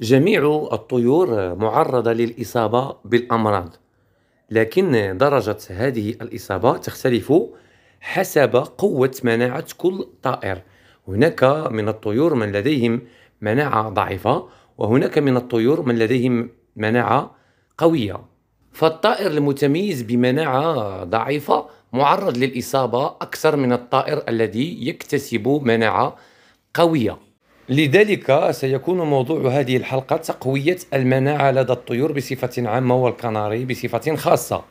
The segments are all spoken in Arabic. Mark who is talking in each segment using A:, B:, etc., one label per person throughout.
A: جميع الطيور معرضة للإصابة بالأمراض لكن درجة هذه الإصابة تختلف حسب قوة مناعة كل طائر هناك من الطيور من لديهم مناعة ضعيفة وهناك من الطيور من لديهم مناعة قوية فالطائر المتميز بمناعة ضعيفة معرض للإصابة أكثر من الطائر الذي يكتسب مناعة قوية لذلك سيكون موضوع هذه الحلقة تقوية المناعة لدى الطيور بصفة عامة والكناري بصفة خاصة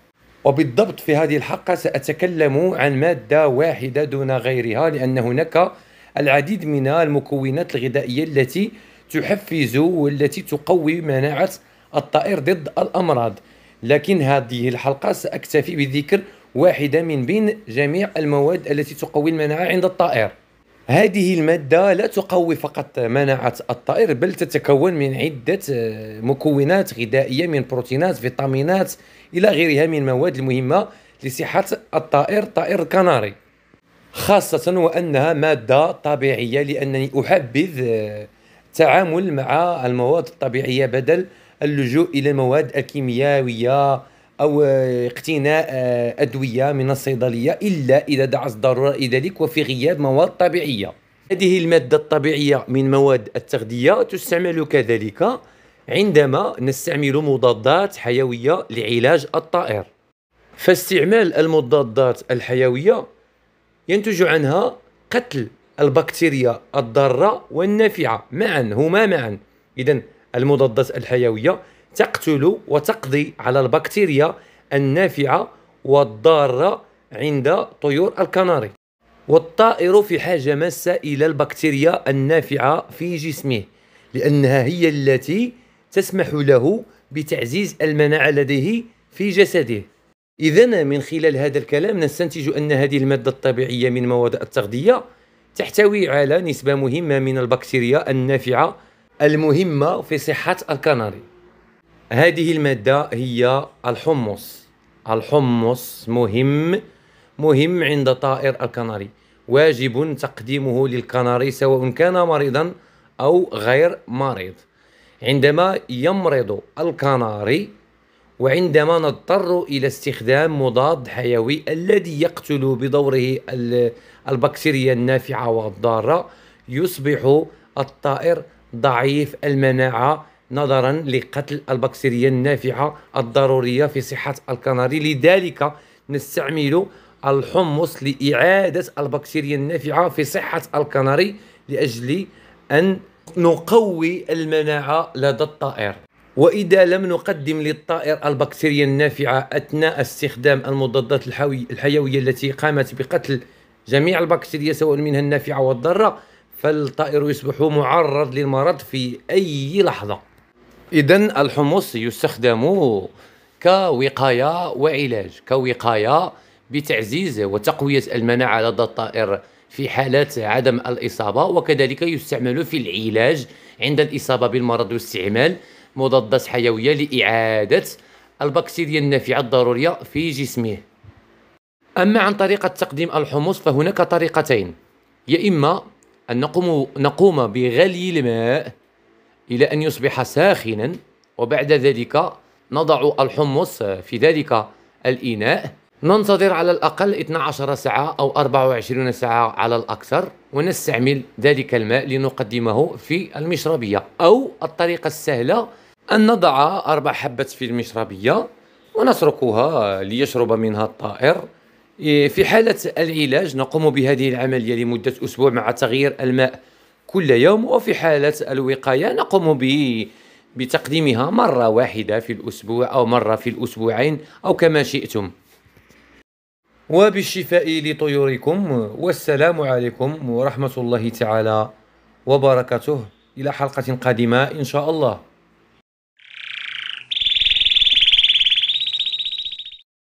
A: وبالضبط في هذه الحلقة سأتكلم عن مادة واحدة دون غيرها لأن هناك العديد من المكونات الغذائية التي تحفز والتي تقوي مناعة الطائر ضد الأمراض لكن هذه الحلقة سأكتفي بذكر واحدة من بين جميع المواد التي تقوي المناعة عند الطائر هذه المادة لا تقوي فقط مناعة الطائر بل تتكون من عدة آه، مكونات غذائية من بروتينات فيتامينات إلى غيرها من المواد المهمة لصحة الطائر طائر الكناري خاصة وأنها مادة طبيعية لأنني أحبذ التعامل آه، مع المواد الطبيعية بدل اللجوء إلى المواد الكيميائية او اقتناء آه، ادويه من الصيدليه الا اذا دعت الضروره لذلك وفي غياب مواد طبيعيه هذه الماده الطبيعيه من مواد التغذيه تستعمل كذلك عندما نستعمل مضادات حيويه لعلاج الطائر فاستعمال المضادات الحيويه ينتج عنها قتل البكتيريا الضاره والنافعه معا هما معا اذا المضادات الحيويه تقتل وتقضي على البكتيريا النافعة والضارة عند طيور الكناري والطائر في حاجة ماسة إلى البكتيريا النافعة في جسمه لأنها هي التي تسمح له بتعزيز المناعة لديه في جسده إذا من خلال هذا الكلام نستنتج أن هذه المادة الطبيعية من مواد التغذية تحتوي على نسبة مهمة من البكتيريا النافعة المهمة في صحة الكناري هذه المادة هي الحمص الحمص مهم مهم عند طائر الكناري واجب تقديمه للكناري سواء كان مريضا أو غير مريض عندما يمرض الكناري وعندما نضطر إلى استخدام مضاد حيوي الذي يقتل بدوره البكتيريا النافعة والضارة يصبح الطائر ضعيف المناعة نظرا لقتل البكتيريا النافعة الضرورية في صحة الكناري لذلك نستعمل الحمص لإعادة البكتيريا النافعة في صحة الكناري لأجل أن نقوي المناعة لدى الطائر وإذا لم نقدم للطائر البكتيريا النافعة أثناء استخدام المضادات الحيوية التي قامت بقتل جميع البكتيريا سواء منها النافعة والضارة فالطائر يصبح معرض للمرض في أي لحظة اذا الحمص يستخدم كوقايه وعلاج كوقايه بتعزيز وتقويه المناعه لدى الطائر في حالات عدم الاصابه وكذلك يستعمل في العلاج عند الاصابه بالمرض واستعمال مضادات حيويه لاعاده البكتيريا النافعه الضروريه في جسمه اما عن طريقه تقديم الحمص فهناك طريقتين يا اما ان نقوم نقوم بغلي الماء إلى أن يصبح ساخنا وبعد ذلك نضع الحمص في ذلك الإناء ننتظر على الأقل 12 ساعة أو 24 ساعة على الأكثر ونستعمل ذلك الماء لنقدمه في المشربية أو الطريقة السهلة أن نضع أربع حبات في المشربية ونتركها ليشرب منها الطائر إيه، في حالة العلاج نقوم بهذه العملية لمدة أسبوع مع تغيير الماء كل يوم وفي حالة الوقاية نقوم بتقديمها مرة واحدة في الأسبوع أو مرة في الأسبوعين أو كما شئتم وبالشفاء لطيوركم والسلام عليكم ورحمة الله تعالى وبركاته إلى حلقة قادمة إن شاء الله